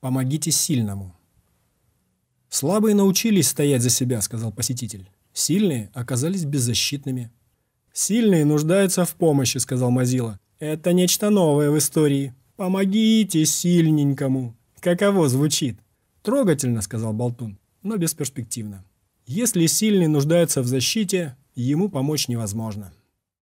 Помогите сильному. «Слабые научились стоять за себя», — сказал посетитель. «Сильные оказались беззащитными». «Сильные нуждаются в помощи», — сказал Мазила. «Это нечто новое в истории. Помогите сильненькому». «Каково звучит?» «Трогательно», — сказал Болтун, но бесперспективно. «Если сильный нуждается в защите, ему помочь невозможно».